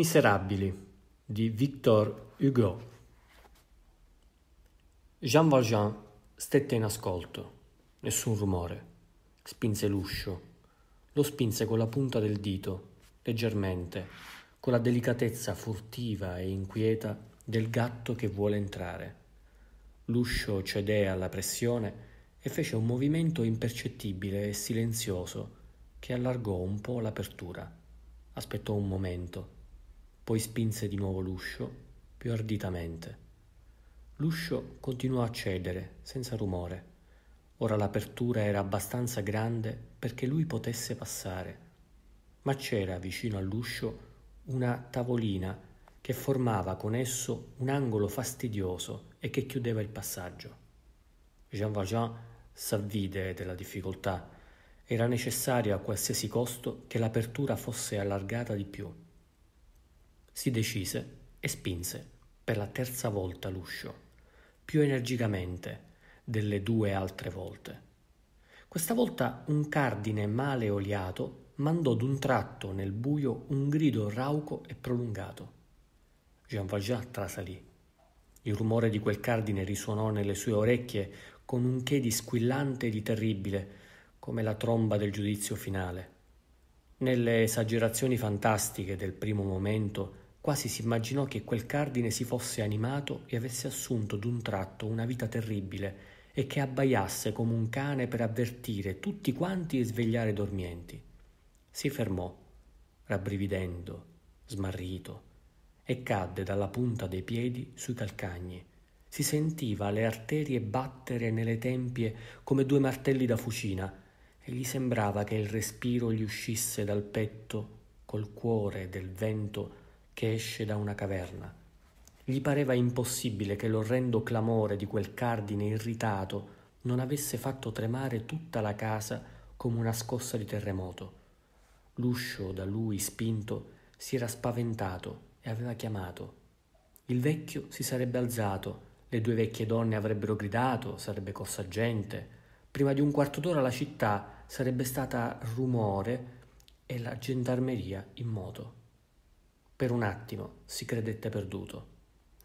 Miserabili di Victor Hugo. Jean Valjean stette in ascolto. Nessun rumore. Spinse l'uscio. Lo spinse con la punta del dito, leggermente, con la delicatezza furtiva e inquieta del gatto che vuole entrare. L'uscio cedé alla pressione e fece un movimento impercettibile e silenzioso che allargò un po' l'apertura. Aspettò un momento poi spinse di nuovo l'uscio, più arditamente. L'uscio continuò a cedere, senza rumore. Ora l'apertura era abbastanza grande perché lui potesse passare, ma c'era vicino all'uscio una tavolina che formava con esso un angolo fastidioso e che chiudeva il passaggio. Jean Valjean s'avvide della difficoltà. Era necessario a qualsiasi costo che l'apertura fosse allargata di più. Si decise e spinse per la terza volta l'uscio, più energicamente delle due altre volte. Questa volta un cardine male oliato mandò d'un tratto nel buio un grido rauco e prolungato. Jean Valjean trasalì. Il rumore di quel cardine risuonò nelle sue orecchie con un che di squillante e di terribile, come la tromba del giudizio finale. Nelle esagerazioni fantastiche del primo momento Quasi si immaginò che quel cardine si fosse animato e avesse assunto d'un tratto una vita terribile e che abbaiasse come un cane per avvertire tutti quanti e svegliare i dormienti. Si fermò, rabbrividendo, smarrito, e cadde dalla punta dei piedi sui calcagni. Si sentiva le arterie battere nelle tempie come due martelli da fucina e gli sembrava che il respiro gli uscisse dal petto col cuore del vento che esce da una caverna. Gli pareva impossibile che l'orrendo clamore di quel cardine irritato non avesse fatto tremare tutta la casa come una scossa di terremoto. L'uscio da lui spinto si era spaventato e aveva chiamato. Il vecchio si sarebbe alzato, le due vecchie donne avrebbero gridato, sarebbe corsa gente. Prima di un quarto d'ora la città sarebbe stata rumore e la gendarmeria in moto. Per un attimo si credette perduto.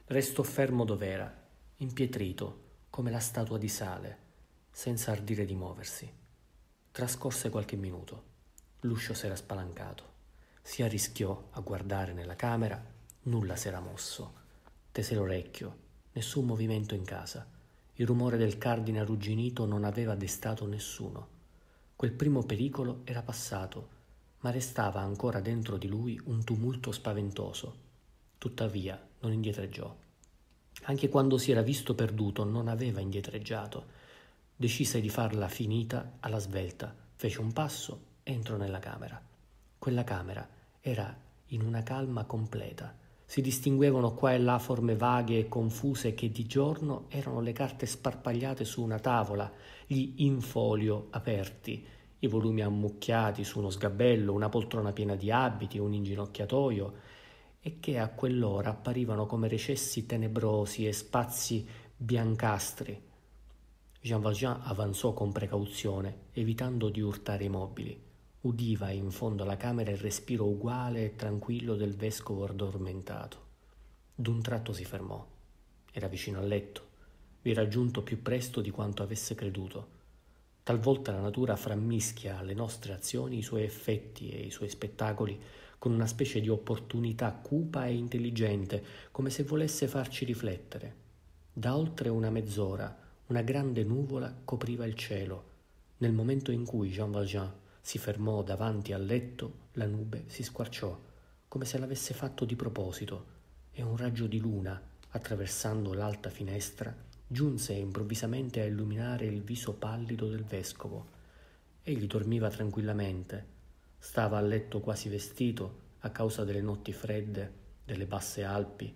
Restò fermo dov'era, impietrito, come la statua di sale, senza ardire di muoversi. Trascorse qualche minuto. L'uscio s'era spalancato. Si arrischiò a guardare nella camera, nulla s'era mosso. Tese l'orecchio, nessun movimento in casa. Il rumore del cardine arrugginito non aveva destato nessuno. Quel primo pericolo era passato ma restava ancora dentro di lui un tumulto spaventoso. Tuttavia non indietreggiò. Anche quando si era visto perduto non aveva indietreggiato. Decise di farla finita alla svelta, fece un passo entrò nella camera. Quella camera era in una calma completa. Si distinguevano qua e là forme vaghe e confuse che di giorno erano le carte sparpagliate su una tavola, gli infolio aperti, i volumi ammucchiati su uno sgabello, una poltrona piena di abiti, un inginocchiatoio, e che a quell'ora apparivano come recessi tenebrosi e spazi biancastri. Jean Valjean avanzò con precauzione, evitando di urtare i mobili. Udiva in fondo alla camera il respiro uguale e tranquillo del vescovo addormentato. D'un tratto si fermò. Era vicino al letto. Vi era giunto più presto di quanto avesse creduto Talvolta la natura frammischia alle nostre azioni i suoi effetti e i suoi spettacoli con una specie di opportunità cupa e intelligente, come se volesse farci riflettere. Da oltre una mezz'ora una grande nuvola copriva il cielo. Nel momento in cui Jean Valjean si fermò davanti al letto, la nube si squarciò, come se l'avesse fatto di proposito, e un raggio di luna, attraversando l'alta finestra, giunse improvvisamente a illuminare il viso pallido del vescovo. Egli dormiva tranquillamente, stava a letto quasi vestito a causa delle notti fredde delle basse Alpi,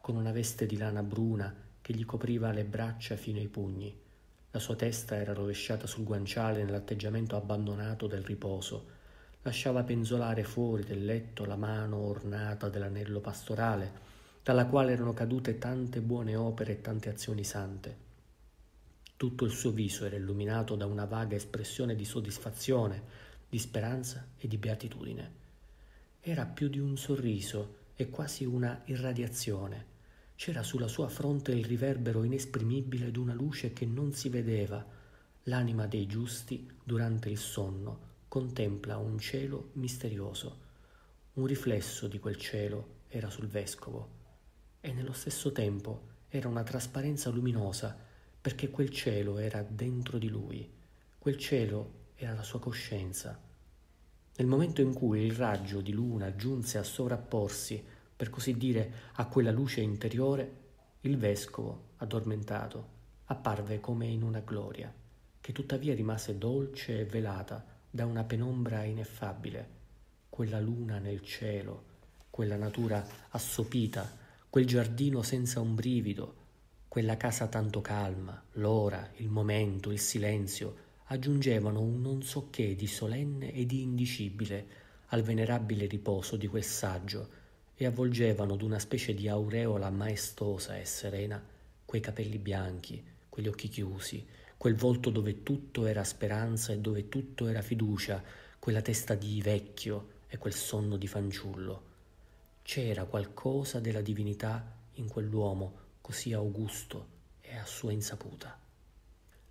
con una veste di lana bruna che gli copriva le braccia fino ai pugni. La sua testa era rovesciata sul guanciale nell'atteggiamento abbandonato del riposo. Lasciava penzolare fuori del letto la mano ornata dell'anello pastorale, dalla quale erano cadute tante buone opere e tante azioni sante. Tutto il suo viso era illuminato da una vaga espressione di soddisfazione, di speranza e di beatitudine. Era più di un sorriso e quasi una irradiazione. C'era sulla sua fronte il riverbero inesprimibile d'una luce che non si vedeva. L'anima dei giusti, durante il sonno, contempla un cielo misterioso. Un riflesso di quel cielo era sul vescovo e nello stesso tempo era una trasparenza luminosa perché quel cielo era dentro di lui, quel cielo era la sua coscienza. Nel momento in cui il raggio di luna giunse a sovrapporsi, per così dire, a quella luce interiore, il vescovo, addormentato, apparve come in una gloria, che tuttavia rimase dolce e velata da una penombra ineffabile. Quella luna nel cielo, quella natura assopita, quel giardino senza un brivido, quella casa tanto calma, l'ora, il momento, il silenzio, aggiungevano un non so che di solenne e di indicibile al venerabile riposo di quel saggio e avvolgevano d'una specie di aureola maestosa e serena quei capelli bianchi, quegli occhi chiusi, quel volto dove tutto era speranza e dove tutto era fiducia, quella testa di vecchio e quel sonno di fanciullo. C'era qualcosa della divinità in quell'uomo così augusto e a sua insaputa.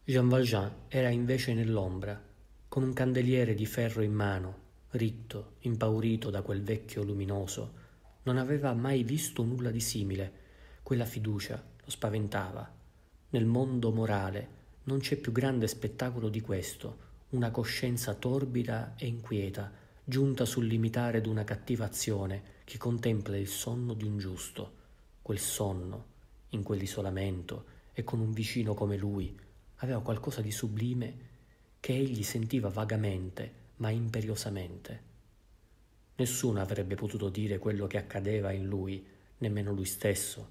Jean Valjean era invece nell'ombra, con un candeliere di ferro in mano, ritto, impaurito da quel vecchio luminoso. Non aveva mai visto nulla di simile. Quella fiducia lo spaventava. Nel mondo morale non c'è più grande spettacolo di questo, una coscienza torbida e inquieta, giunta sul limitare d'una cattiva azione, che contempla il sonno di un giusto, quel sonno, in quell'isolamento e con un vicino come lui, aveva qualcosa di sublime che egli sentiva vagamente ma imperiosamente. Nessuno avrebbe potuto dire quello che accadeva in lui, nemmeno lui stesso.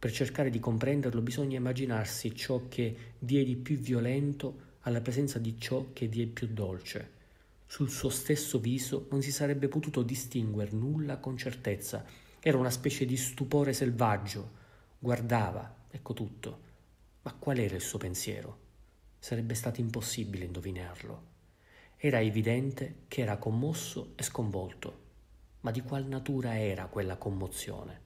Per cercare di comprenderlo bisogna immaginarsi ciò che vi è di più violento alla presenza di ciò che vi è più dolce sul suo stesso viso non si sarebbe potuto distinguere nulla con certezza. Era una specie di stupore selvaggio. Guardava, ecco tutto. Ma qual era il suo pensiero? Sarebbe stato impossibile indovinarlo. Era evidente che era commosso e sconvolto. Ma di qual natura era quella commozione?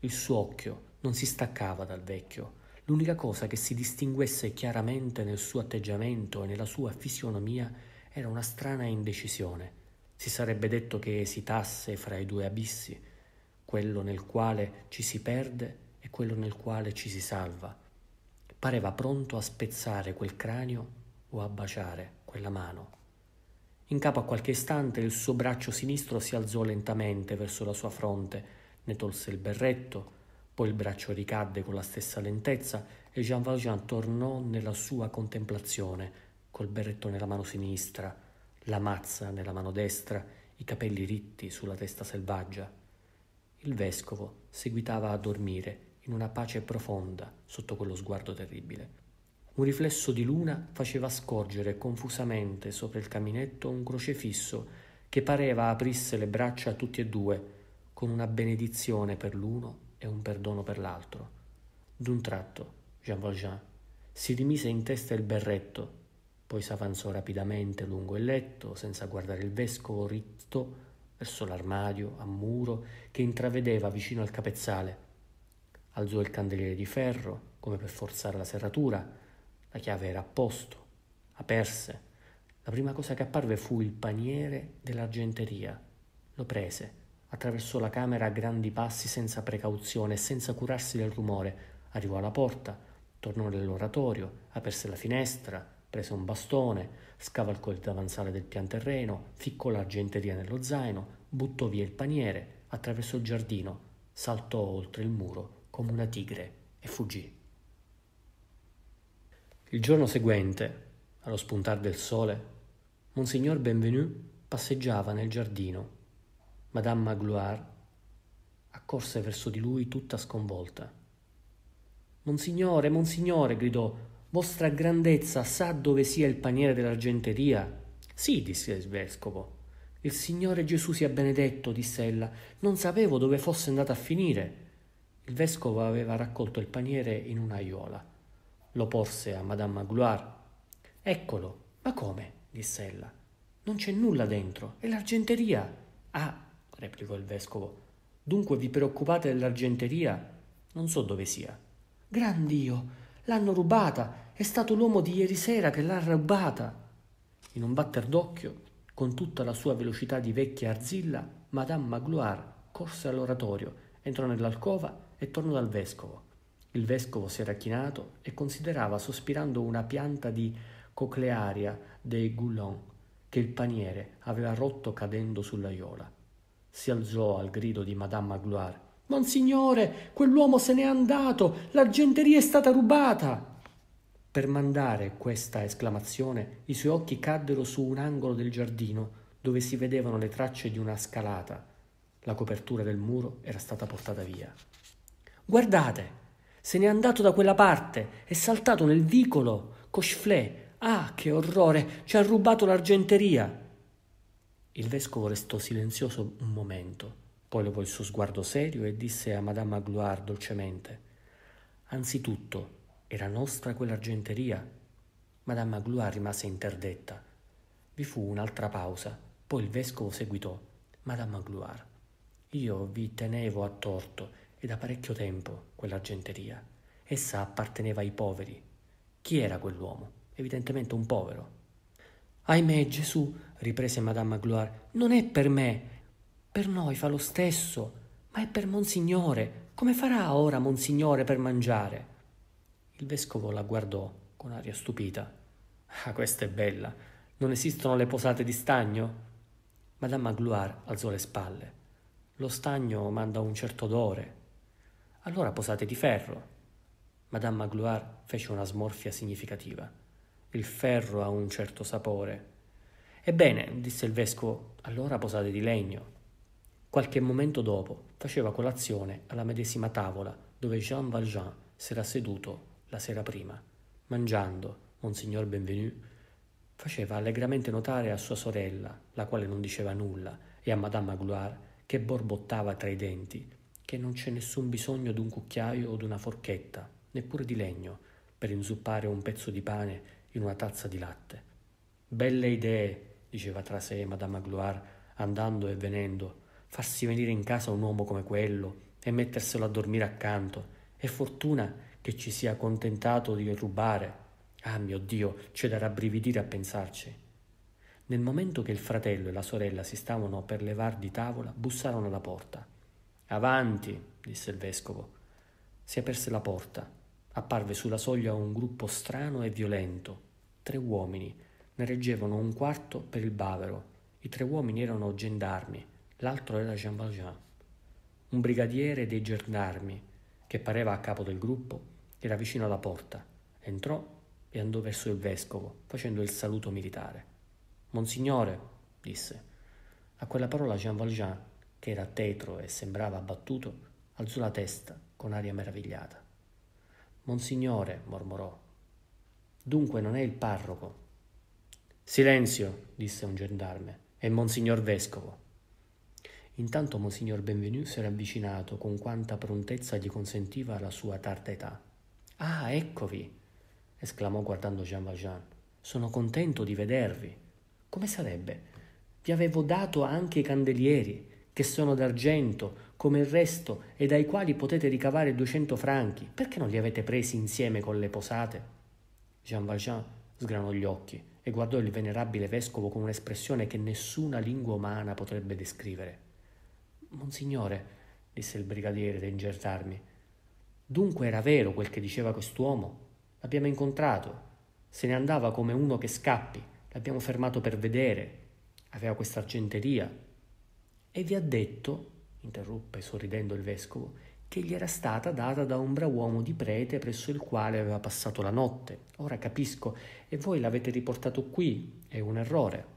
Il suo occhio non si staccava dal vecchio. L'unica cosa che si distinguesse chiaramente nel suo atteggiamento e nella sua fisionomia era una strana indecisione. Si sarebbe detto che esitasse fra i due abissi, quello nel quale ci si perde e quello nel quale ci si salva. Pareva pronto a spezzare quel cranio o a baciare quella mano. In capo a qualche istante il suo braccio sinistro si alzò lentamente verso la sua fronte, ne tolse il berretto, poi il braccio ricadde con la stessa lentezza e Jean Valjean tornò nella sua contemplazione, col berretto nella mano sinistra, la mazza nella mano destra, i capelli ritti sulla testa selvaggia. Il vescovo seguitava a dormire in una pace profonda sotto quello sguardo terribile. Un riflesso di luna faceva scorgere confusamente sopra il caminetto un crocefisso che pareva aprisse le braccia a tutti e due, con una benedizione per l'uno e un perdono per l'altro. D'un tratto, Jean Valjean si rimise in testa il berretto poi s'avanzò rapidamente lungo il letto, senza guardare il vescovo ritto, verso l'armadio a muro che intravedeva vicino al capezzale. Alzò il candeliere di ferro, come per forzare la serratura. La chiave era a posto. Aperse. La prima cosa che apparve fu il paniere dell'argenteria. Lo prese, attraversò la camera a grandi passi senza precauzione senza curarsi del rumore. Arrivò alla porta, tornò nell'oratorio, aperse la finestra, prese un bastone, scavalcò il davanzale del pian terreno, ficcò l'argenteria nello zaino, buttò via il paniere, attraversò il giardino, saltò oltre il muro come una tigre e fuggì. Il giorno seguente, allo spuntar del sole, Monsignor Benvenu passeggiava nel giardino. Madame Magloire accorse verso di lui tutta sconvolta. Monsignore, monsignore, gridò, vostra grandezza sa dove sia il paniere dell'argenteria? Sì, disse il vescovo. Il Signore Gesù sia benedetto, disse ella. Non sapevo dove fosse andata a finire. Il vescovo aveva raccolto il paniere in un'aiuola. Lo porse a Madame Magloire. Eccolo. Ma come? disse ella. Non c'è nulla dentro. È l'argenteria. Ah, replicò il vescovo. Dunque vi preoccupate dell'argenteria? Non so dove sia. Gran Dio! L'hanno rubata è stato l'uomo di ieri sera che l'ha rubata. In un batter d'occhio, con tutta la sua velocità di vecchia arzilla, Madame Magloire corse all'oratorio, entrò nell'alcova e tornò dal vescovo. Il vescovo si era chinato e considerava sospirando una pianta di coclearia dei Goulon che il paniere aveva rotto cadendo sull'aiola. Si alzò al grido di Madame Magloire. Monsignore, quell'uomo se n'è andato, l'argenteria è stata rubata. Per mandare questa esclamazione i suoi occhi caddero su un angolo del giardino dove si vedevano le tracce di una scalata. La copertura del muro era stata portata via. Guardate! Se n'è andato da quella parte, è saltato nel vicolo. Cocheflé, ah, che orrore, ci ha rubato l'argenteria. Il vescovo restò silenzioso un momento, poi levò il suo sguardo serio e disse a Madame Magloire dolcemente: Anzitutto, era nostra quell'argenteria? Madame Magloire rimase interdetta. Vi fu un'altra pausa, poi il vescovo seguitò. Madame Magloire, io vi tenevo a torto e da parecchio tempo quell'argenteria. Essa apparteneva ai poveri. Chi era quell'uomo? Evidentemente un povero. Ahimè, Gesù, riprese Madame Magloire, non è per me. Per noi fa lo stesso, ma è per Monsignore. Come farà ora Monsignore per mangiare? Il vescovo la guardò con aria stupita. Ah, questa è bella. Non esistono le posate di stagno? Madame Magloire alzò le spalle. Lo stagno manda un certo odore. Allora posate di ferro. Madame Magloire fece una smorfia significativa. Il ferro ha un certo sapore. Ebbene, disse il vescovo, allora posate di legno. Qualche momento dopo faceva colazione alla medesima tavola dove Jean Valjean s'era seduto la sera prima, mangiando, Monsignor Benvenu faceva allegramente notare a sua sorella, la quale non diceva nulla, e a Madame Magloire, che borbottava tra i denti, che non c'è nessun bisogno d'un cucchiaio o d'una forchetta, neppure di legno, per inzuppare un pezzo di pane in una tazza di latte. Belle idee, diceva tra sé Madame Magloire, andando e venendo, farsi venire in casa un uomo come quello e metterselo a dormire accanto. E fortuna che ci sia contentato di rubare. Ah mio Dio, c'è da rabbrividire a pensarci. Nel momento che il fratello e la sorella si stavano per levar di tavola, bussarono alla porta. Avanti, disse il vescovo. Si aperse la porta. Apparve sulla soglia un gruppo strano e violento. Tre uomini. Ne reggevano un quarto per il bavero. I tre uomini erano gendarmi, l'altro era Jean Valjean, un brigadiere dei gendarmi che pareva a capo del gruppo era vicino alla porta. Entrò e andò verso il vescovo, facendo il saluto militare. Monsignore, disse. A quella parola Jean Valjean, che era tetro e sembrava abbattuto, alzò la testa con aria meravigliata. Monsignore, mormorò. Dunque non è il parroco. Silenzio, disse un gendarme, è Monsignor Vescovo. Intanto Monsignor Benvenu si era avvicinato con quanta prontezza gli consentiva la sua tarda età. Ah, eccovi! esclamò guardando Jean Valjean. Sono contento di vedervi. Come sarebbe? Vi avevo dato anche i candelieri, che sono d'argento, come il resto, e dai quali potete ricavare 200 franchi. Perché non li avete presi insieme con le posate? Jean Valjean sgranò gli occhi e guardò il venerabile vescovo con un'espressione che nessuna lingua umana potrebbe descrivere. Monsignore, disse il brigadiere da ingertarmi, Dunque era vero quel che diceva quest'uomo. L'abbiamo incontrato. Se ne andava come uno che scappi. L'abbiamo fermato per vedere. Aveva questa argenteria. E vi ha detto, interruppe sorridendo il vescovo, che gli era stata data da un brav'uomo di prete presso il quale aveva passato la notte. Ora capisco, e voi l'avete riportato qui. È un errore.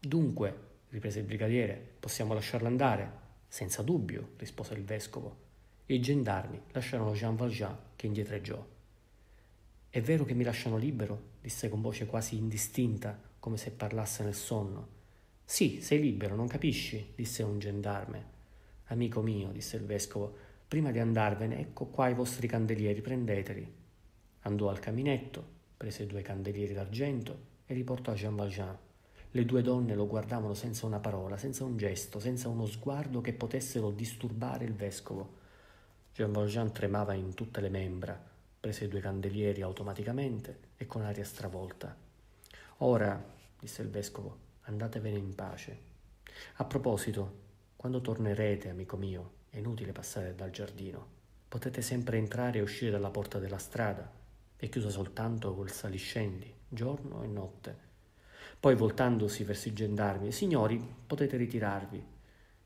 Dunque, riprese il brigadiere, possiamo lasciarla andare. Senza dubbio, rispose il vescovo e i gendarmi lasciarono Jean Valjean che indietreggiò. È vero che mi lasciano libero? disse con voce quasi indistinta, come se parlasse nel sonno. Sì, sei libero, non capisci? disse un gendarme. Amico mio, disse il vescovo, prima di andarvene, ecco qua i vostri candelieri, prendeteli. Andò al caminetto, prese due candelieri d'argento e li portò a Jean Valjean. Le due donne lo guardavano senza una parola, senza un gesto, senza uno sguardo che potessero disturbare il vescovo. Jean Valjean tremava in tutte le membra, prese i due candelieri automaticamente e con aria stravolta. Ora, disse il vescovo, andatevene in pace. A proposito, quando tornerete, amico mio, è inutile passare dal giardino. Potete sempre entrare e uscire dalla porta della strada. È chiusa soltanto col saliscendi, giorno e notte. Poi voltandosi verso i gendarmi, signori, potete ritirarvi.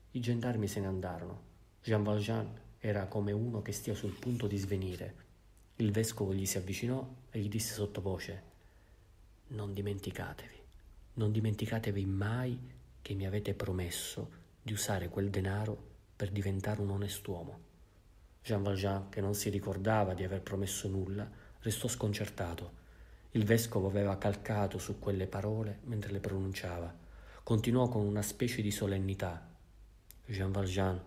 I gendarmi se ne andarono. Jean Valjean era come uno che stia sul punto di svenire. Il vescovo gli si avvicinò e gli disse sottovoce Non dimenticatevi, non dimenticatevi mai che mi avete promesso di usare quel denaro per diventare un onest'uomo. Jean Valjean, che non si ricordava di aver promesso nulla, restò sconcertato. Il vescovo aveva calcato su quelle parole mentre le pronunciava. Continuò con una specie di solennità. Jean Valjean,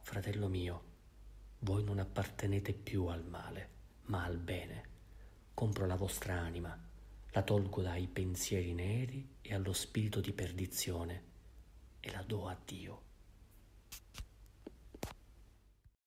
fratello mio, voi non appartenete più al male, ma al bene. Compro la vostra anima, la tolgo dai pensieri neri e allo spirito di perdizione e la do a Dio.